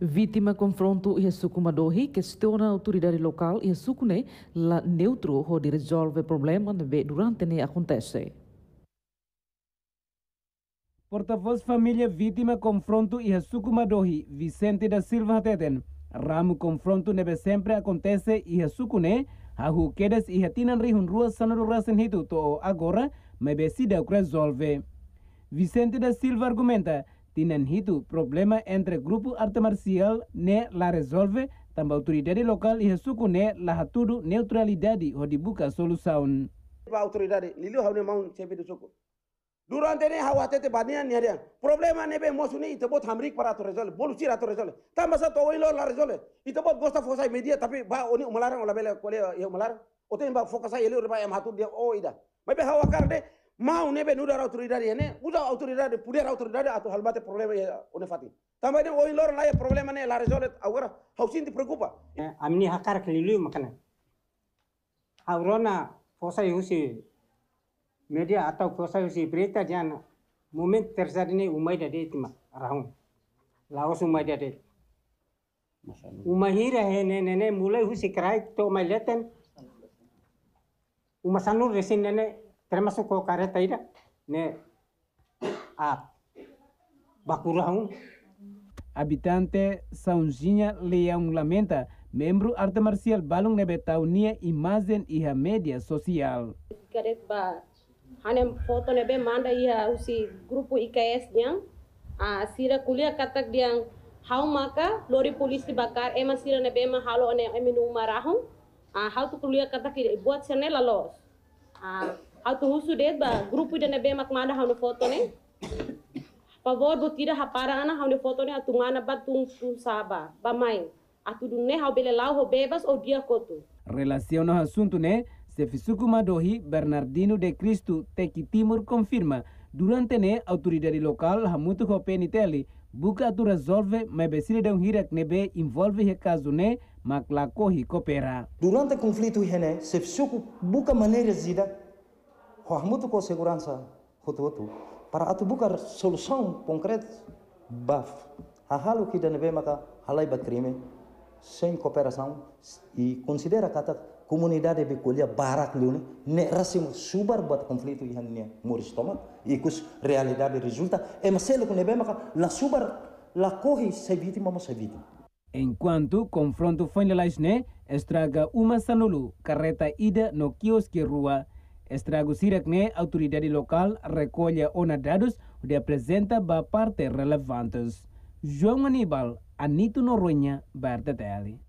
Vítima confronto Yesuku Madohi questiona a autoridade local e Yesuku la neutro onde resolve problema durante ne acontece. Porta-voz família vítima confronto Yesuku Madohi, Vicente da Silva Teten. Ramo confronto nebe sempre acontece Yesuku a Ahu quedas e retinan rihun ruas sanoruras en hituto agora, mas besida resolve. Vicente da Silva argumenta Tinan Tinanjitu, problema entre grupo arte marcial ne la resolve, tamba autoridade lokal e suku ne la hatudu neutralidade hodibuka solução. Para autoridade, lilo haune mau chefe do suku. Durante ne hawatete bania niaria. Problema ne be nebe mosuni itebot hamrik para to resolve, bolu ra to resolve. Tamba sa to oilo la resolve. Itebot gosta fosa media tapi ba oni umalaran ola bela kole ya e umalaran. Otemba fokasa yelo riba em hatudu dia oida. Mabe hawakar de ma une ɓe nuɗara autoridade hene ɓuta autoridad puɗer autoridade atau halbate probléme une fati tamba ɗe oyi loro laye probléme ne la région le a wara hawsindi préoccupa eh, amni hakkara makana aurona fosa yusi media atau fosa yusi breta jana moment terzadine umai de tima rahun laos umai de umahira he ne ne ne mulai husi kerai to mai leten umasanur resin ne ne termasuk kok karya tidak ne a bakurahung habitante saunjinha leão lamenta membro arte marcial balung nebe taunia imagen iha media sosial. karet ba hanem foto nebe manda iha usi grupo IKS nyang a sira kuliah katak diang hau maka lori polisi bakar ema sira nebe ema halo ne emi marahung. a hau tu kuliah katak buat sene lalos a atu deh ba groupe dene be mak manda hawne foto nih, pavor bu tira hapara ana hawne foto nih, atau mana ba tum saba ba atu dunia haw bele law ho bebas o oh dia kotu relaciona asunto nih Sefisuku Madohi Bernardino de Cristo Teki Timur confirma durante ne autoridade local hamutu hopeni teli buka tu resolve me de um hirak nebe envolve recaso ne maklakohi kopera. durante conflito hene Sefisuku buka maneira zida Hormuto com segurança, roto Para atubucar solução concreta, baf. Hahalo que deve maka halai crime, sem cooperação e considera a comunidade de colher barak leone, ne rasim subar bat conflito e hanya muris e kus realidade resulta, e maselo que deve la subar la corre se vítima mas se vítima. Enquanto confronto foi na Laisne, estraga uma sanulu, carreta ida no quiosque rua, Estrago Siracne, autoridade local recolhe ONA dados e apresenta para partes relevantes. João Aníbal, Anito Noronha, Berta Tele.